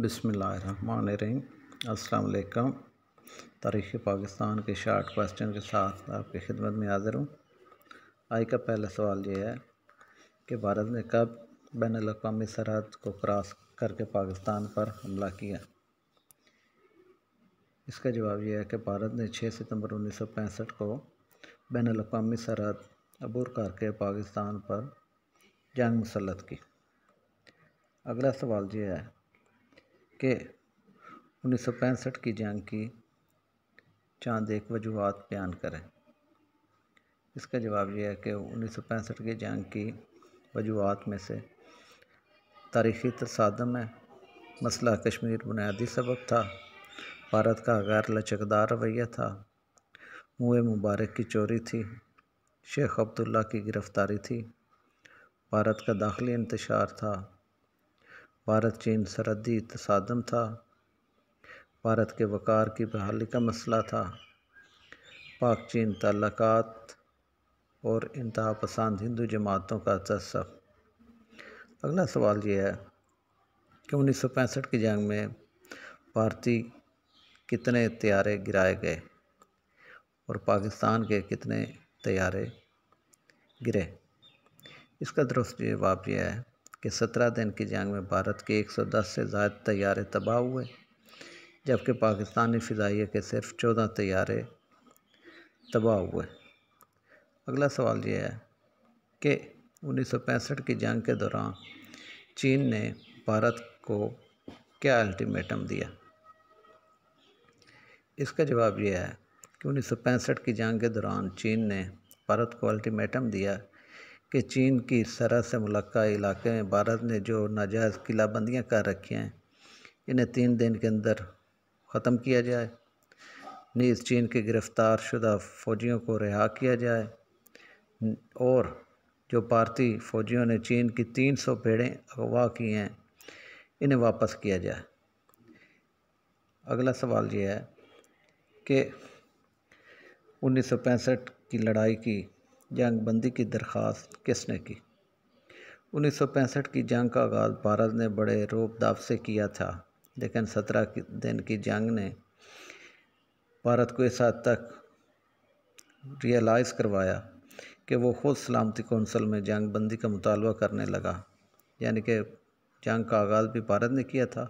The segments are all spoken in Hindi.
बसमीम अल्लाम तारीख़ पाकिस्तान के शार्ट क्वेश्चन के साथ आपकी खिदमत में हाज़िर हूँ आज का पहला सवाल ये है कि भारत ने कब बैन अवी सरहद को क्रॉस करके पाकिस्तान पर हमला किया इसका जवाब यह है कि भारत ने 6 सितंबर 1965 को बैन अवी सरहद अबूर करके पाकिस्तान पर जंग मुसलत की अगला सवाल यह है के उन्नीस सौ पैंसठ की जंग की चांद एक वजूहत बयान करें इसका जवाब यह है कि उन्नीस सौ पैंसठ की जंग की वजूहत में से तारीखी तसादम है मसला कश्मीर बुनियादी सबक था भारत का गैर लचकदार रवैया था मुँह मुबारक की चोरी थी शेख अब्दुल्ला की गिरफ़्तारी थी भारत का दाखिली इंतशार था भारत चीन सरहदी तसादम था भारत के वक़ार की बहाली का मसला था पाक चीन तल्लक और इंतहा पसंद हिंदू जमातों का तसफ अगला सवाल ये है कि उन्नीस सौ पैंसठ की जंग में भारतीय कितने तैयारे गिराए गए और पाकिस्तान के कितने तैयारे गिरे इसका दुरुस्त जवाब यह है कि सत्रह दिन की जंग में भारत के एक सौ दस से ज़्यादा तैयारे तबाह हुए जबकि पाकिस्तानी फ़िजाइए के सिर्फ चौदह तैयारे तबाह हुए अगला सवाल यह है कि उन्नीस सौ पैंसठ की जंग के दौरान चीन ने भारत को क्या अल्टीमेटम दिया इसका जवाब यह है कि उन्नीस सौ पैंसठ की जंग के दौरान चीन ने भारत को अल्टीमेटम दिया कि चीन की सरहद से मुलक्का इलाके में भारत ने जो नाजायज़ किलाबंदियाँ कर रखी हैं इन्हें तीन दिन के अंदर ख़त्म किया जाए नीज़ चीन के गिरफ़्तार शुदा फ़ौजियों को रिहा किया जाए और जो भारतीय फ़ौजियों ने चीन की तीन सौ भेड़ें अगवा की हैं इन्हें वापस किया जाए अगला सवाल यह है कि उन्नीस सौ पैंसठ की लड़ाई की जंग बंदी की दरख्वास्त किसने की 1965 की जंग का आगाज़ भारत ने बड़े रोब दाव से किया था लेकिन सत्रह दिन की जंग ने भारत को इस हद तक रियलाइज़ करवाया कि वो खुद सलामती कौंसल में जंग बंदी का मुतालबा करने लगा यानी कि जंग का आगाज़ भी भारत ने किया था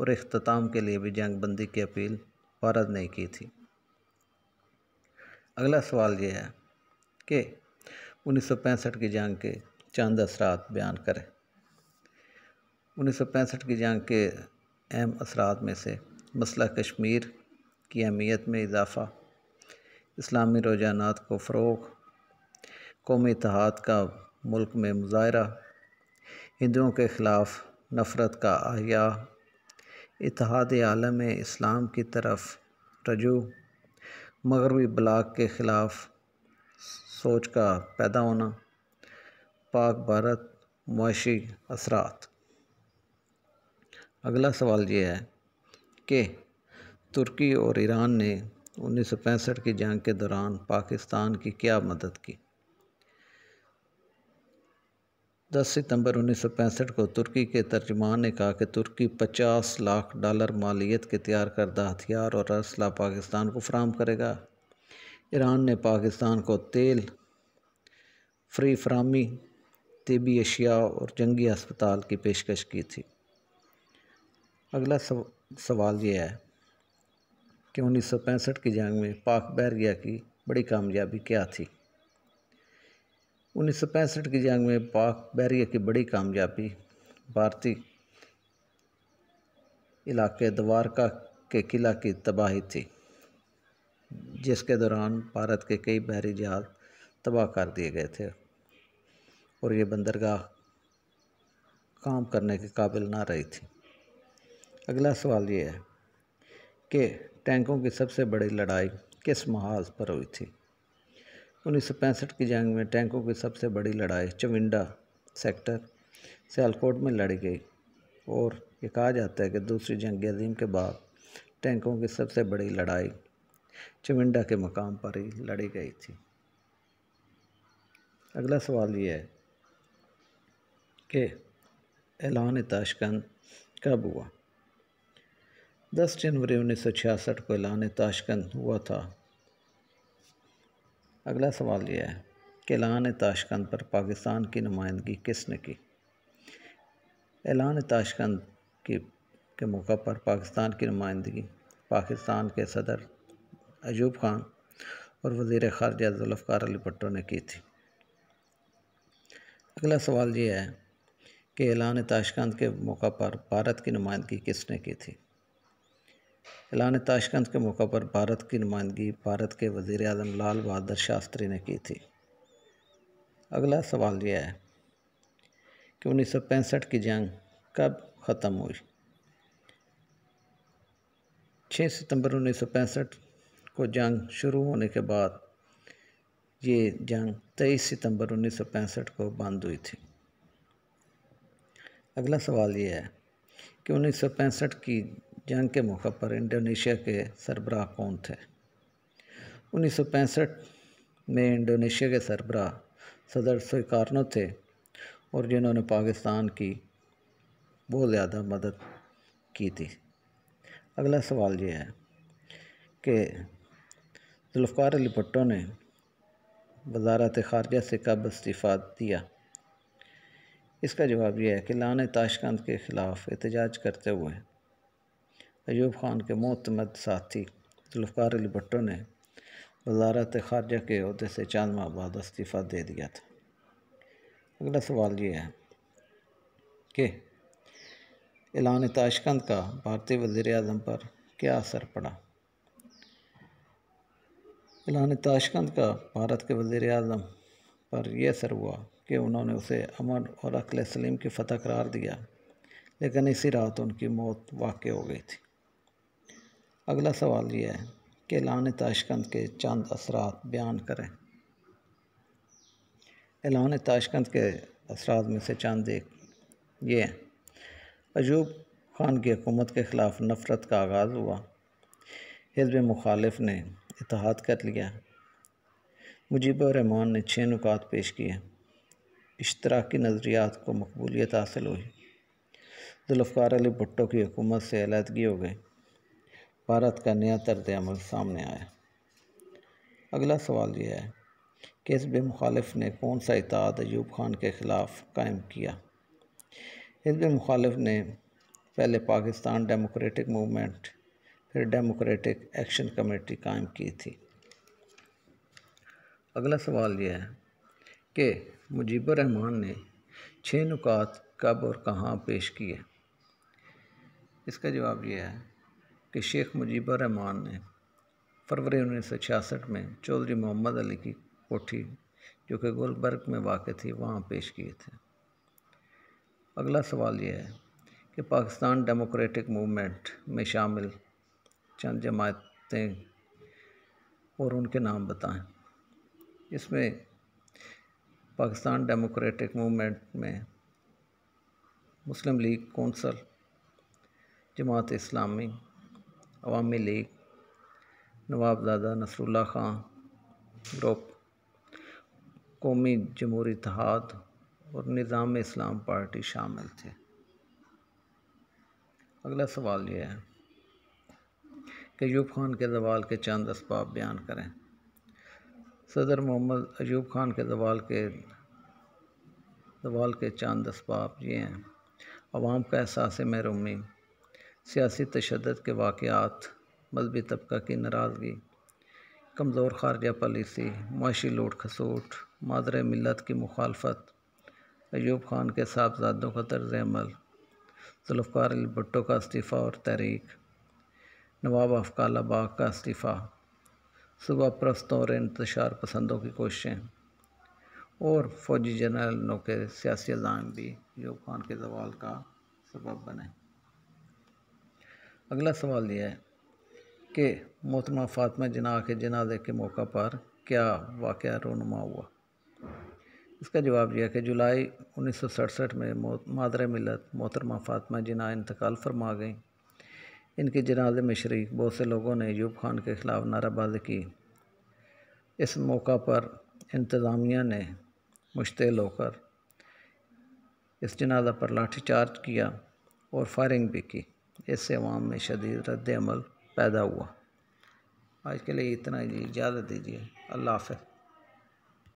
और अख्ताम के लिए भी जंग बंदी की अपील भारत ने की थी अगला सवाल ये है के उन्नीस की जंग के चंद असरात बयान करें उन्नीस की जंग के अहम असरात में से मसला कश्मीर की अहमियत में इजाफ़ा इस्लामी रुझानात को फ़रोग कौमी इतिहाद का मुल्क में मुजाहरा हिंदुओं के ख़िलाफ़ नफ़रत का आया इतिहाद आलम इस्लाम की तरफ रजू मगरबी ब्लाक के ख़िलाफ़ सोच का पैदा होना पाक भारत मुशी असरात अगला सवाल ये है कि तुर्की और ईरान ने उन्नीस सौ पैंसठ की जंग के दौरान पाकिस्तान की क्या मदद की 10 सितंबर पैंसठ को तुर्की के तर्जमान ने कहा कि तुर्की 50 लाख डॉलर मालियत के तैयार करदा हथियार और असला पाकिस्तान को फ्राहम करेगा ईरान ने पाकिस्तान को तेल फ्री फ्रामी तबी अशिया और जंगी अस्पताल की पेशकश की थी अगला सव, सवाल यह है कि 1965 की जंग में पाक बैरिया की बड़ी कामयाबी क्या थी 1965 की जंग में पाक बैरिया की बड़ी कामयाबी भारतीय इलाके द्वारका के किला की तबाही थी जिसके दौरान भारत के कई बहरी जहाज़ तबाह कर दिए गए थे और ये बंदरगाह काम करने के काबिल ना रही थी अगला सवाल ये है कि टैंकों की सबसे बड़ी लड़ाई किस महाज पर हुई थी उन्नीस की जंग में टैंकों की सबसे बड़ी लड़ाई चविंडा सेक्टर सेलकोट में लड़ी गई और ये कहा जाता है कि दूसरी जंग अजीम के बाद टैंकों की सबसे बड़ी लड़ाई चमिंडा के मकाम पर ही लड़ी गई थी अगला सवाल ये है कि ऐलान ताशकंद कब हुआ 10 जनवरी छियासठ को ऐलान ताशकंद हुआ था अगला सवाल यह है कि ऐलान ताशकंद पर पाकिस्तान की नुमाइंदगी किसने की ऐलान ताशकंद की के मौका पर पाकिस्तान की नुमाइंदगी पाकिस्तान के सदर अयूब खान और वजीर ख़ारजा जुल्फ़ार अली भट्टो ने की थी अगला सवाल ये है कि ऐलान ताशकंद के मौका पर भारत की नुमाइंदगी किसने की थी ऐलान ताशकंद के मौका पर भारत की नुमाइंदगी भारत के वज़ी अजम लाल बहादुर शास्त्री ने की थी अगला सवाल यह है कि उन्नीस सौ पैंसठ की जंग कब ख़त्म हुई छः सितंबर उन्नीस सौ पैंसठ को जंग शुरू होने के बाद ये जंग 23 सितंबर 1965 को बंद हुई थी अगला सवाल ये है कि 1965 की जंग के मौके पर इंडोनेशिया के सरबराह कौन थे 1965 में इंडोनेशिया के सरबराह सदर सुकारनो थे और जिन्होंने पाकिस्तान की बहुत ज़्यादा मदद की थी अगला सवाल ये है कि जुल्फ़ार अली भुट्टो ने वजारत ख़ारजा से कब इस्तीफ़ा दिया इसका जवाब यह है कि लान ताशकंद के ख़िलाफ़ एहतजाज करते हुए अयूब खान के मोतमद साथी जुल्फ़ार अली भुट्टो ने वजारत ख़ारजा के अहदे से चांद माह बाद इस्तीफ़ा दे दिया था अगला सवाल ये है कि एलान ताशकंद का भारतीय वज़ी अजम पर क्या असर पड़ा एलान ताशकंद का भारत के वजीर अजम पर यह असर हुआ कि उन्होंने उसे अमन और अकल सलीम की फ़तह करार दिया लेकिन इसी रात उनकी मौत वाक़ हो गई थी अगला सवाल यह है कि एलान ताशकंद के चंद असरात बयान करें एलान ताशकंद के असरात में से चंद एक ये हैं अजूब खान की हुकूमत के ख़िलाफ़ नफ़रत का आगाज़ हुआ हिजब मुखालफ ने इतहाद कर लिया मुजीब रहमान ने छः नुकात पेश किए की नज़रियात को मकबूलियत हासिल हुई दुल्फ़ार अली भुट्टो की हुकूमत से अलीहदगी हो गई भारत का नया तर्ज अमल सामने आया अगला सवाल यह है कि हिजब मुखालिफ ने कौन सा इतिहाद अयूब खान के ख़िलाफ़ कायम किया हिजब मुखालफ ने पहले पाकिस्तान डेमोक्रेटिक मूवमेंट फिर डेमोक्रेटिक एक्शन कमेटी कायम की थी अगला सवाल यह है कि मुजीब रहमान ने छः नुकात कब और कहाँ पेश किए इसका जवाब यह है कि शेख मुजीब रहमान ने फरवरी उन्नीस सौ छियासठ में चौधरी मोहम्मद अली की कोठी जो कि गुलबर्ग में वाक़ थी वहाँ पेश किए थे अगला सवाल यह है कि पाकिस्तान डेमोक्रेटिक मूवमेंट में शामिल चंद जमातें और उनके नाम बताएं इसमें पाकिस्तान डेमोक्रेटिक मूवमेंट में Muslim League Council Jamaat Islami Awami League Nawabzada Nasrullah Khan group Qaumi Jamhoori इतिहाद और निज़ाम इस्लाम पार्टी शामिल थे अगला सवाल यह है कि अयूब खान के जवाल के चंद इसबाब बयान करें सदर मोहम्मद अयूब खान के जवाल के जवाल के चंद इसबाब ये हैं आवाम का एहसास महरूमी सियासी तशद के वाक़ात मजहबी तबका की नाराज़गी कमज़ोर खारजा पॉलिसी मुशी लूट खसूट मादर मिलत की मुखालफत अयूब खान के साहबजादों का तर्ज अमल जुल्फ़ार भुट्टो का इस्तीफ़ा और तहरीक नवाब अफकाल बाग का इस्तीफ़ा सुबह प्रस्तों और इंतशार पसंदों की कोशिशें और फौजी जनरल नौके के सियासी अजाम भी यूब खान के जवाल का सबब बने अगला सवाल यह है कि मोहतरमा फातमा जना के जनाजे के मौका पर क्या वाक़ रोनुमा हुआ इसका जवाब यह कि जुलाई उन्नीस सौ सड़सठ में मादर मिलत मोहतरमा फातमा जना इंतकाल फरमा गई इनकी जनाजे में शरीक बहुत से लोगों ने यूब खान के ख़िलाफ़ नाराबाजी की इस मौका पर इंतज़ामिया ने मुश्तिल होकर इस जनाजा पर लाठीचार्ज किया और फायरिंग भी की इससे अवाम में शदीद रद्द अमल पैदा हुआ आज के लिए इतना ही इजाज़त दीजिए अल्लाह हाफ